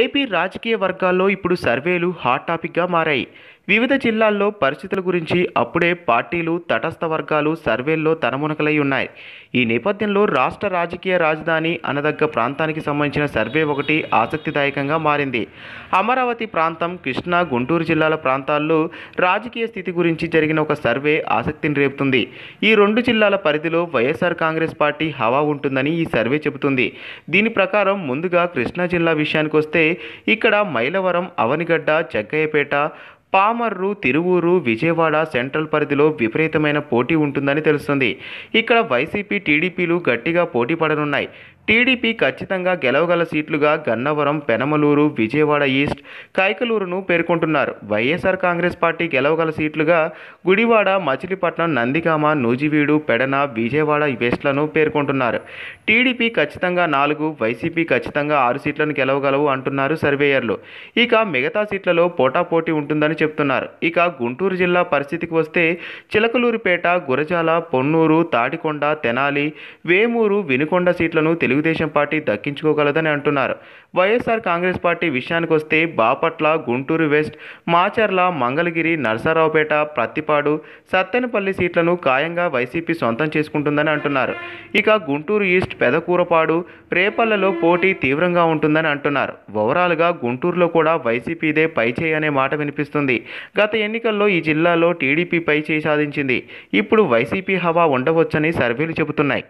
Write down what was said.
AP రాజకీయ వర్గాల్లో ఇప్పుడు సర్వేలు హాట్ టాపిక్గా మారాయి వివిధ జిల్లాల్లో పరిస్థితుల గురించి అప్పుడే పార్టీలు తటస్థ వర్గాలు సర్వేల్లో తనమునకలై ఉన్నాయి ఈ నేపథ్యంలో రాష్ట్ర రాజకీయ రాజధాని అనదగ్గ ప్రాంతానికి సంబంధించిన సర్వే ఒకటి ఆసక్తిదాయకంగా మారింది అమరావతి ప్రాంతం కృష్ణా గుంటూరు జిల్లాల ప్రాంతాల్లో రాజకీయ స్థితి గురించి జరిగిన ఒక సర్వే ఆసక్తిని రేపుతుంది ఈ రెండు జిల్లాల పరిధిలో వైఎస్ఆర్ కాంగ్రెస్ పార్టీ హవా ఉంటుందని ఈ సర్వే చెబుతుంది దీని ప్రకారం ముందుగా కృష్ణా జిల్లా విషయానికి వస్తే ఇక్కడ మైలవరం అవనిగడ్డ జగ్గయ్యపేట పామర్రు తిరువూరు విజయవాడ సెంట్రల్ పరిధిలో విపరీతమైన పోటీ ఉంటుందని తెలుస్తుంది ఇక్కడ వైసీపీ టీడీపీలు గట్టిగా పోటీ పడనున్నాయి టీడీపీ ఖచ్చితంగా గెలవగల సీట్లుగా గన్నవరం పెనమలూరు విజయవాడ ఈస్ట్ కైకలూరును పేర్కొంటున్నారు వైఎస్ఆర్ కాంగ్రెస్ పార్టీ గెలవగల సీట్లుగా గుడివాడ మచిలీపట్నం నందిగామ నూజివీడు పెడన విజయవాడ వెస్ట్లను పేర్కొంటున్నారు టీడీపీ ఖచ్చితంగా నాలుగు వైసీపీ ఖచ్చితంగా ఆరు సీట్లను గెలవగలవు అంటున్నారు సర్వేయర్లు ఇక మిగతా సీట్లలో పోటాపోటీ ఉంటుందని చెప్తున్నారు ఇక గుంటూరు జిల్లా పరిస్థితికి వస్తే చిలకలూరుపేట గురజాల పొన్నూరు తాటికొండ తెనాలి వేమూరు వినుకొండ సీట్లను తెలుగు తెలుగుదేశం పార్టీ దక్కించుకోగలదని అంటున్నారు వైఎస్ఆర్ కాంగ్రెస్ పార్టీ విషయానికి వస్తే బాపట్ల గుంటూరు వెస్ట్ మాచర్ల మంగళగిరి నర్సారావుపేట ప్రత్తిపాడు సత్తెనపల్లి సీట్లను ఖాయంగా వైసీపీ సొంతం చేసుకుంటుందని అంటున్నారు ఇక గుంటూరు ఈస్ట్ పెదకూరపాడు రేపల్లలో పోటీ తీవ్రంగా ఉంటుందని అంటున్నారు ఓవరాల్గా గుంటూరులో కూడా వైసీపీదే పైచేయి అనే మాట వినిపిస్తుంది గత ఎన్నికల్లో ఈ జిల్లాలో టీడీపీ పైచేయి సాధించింది ఇప్పుడు వైసీపీ హవా ఉండవచ్చని సర్వేలు చెబుతున్నాయి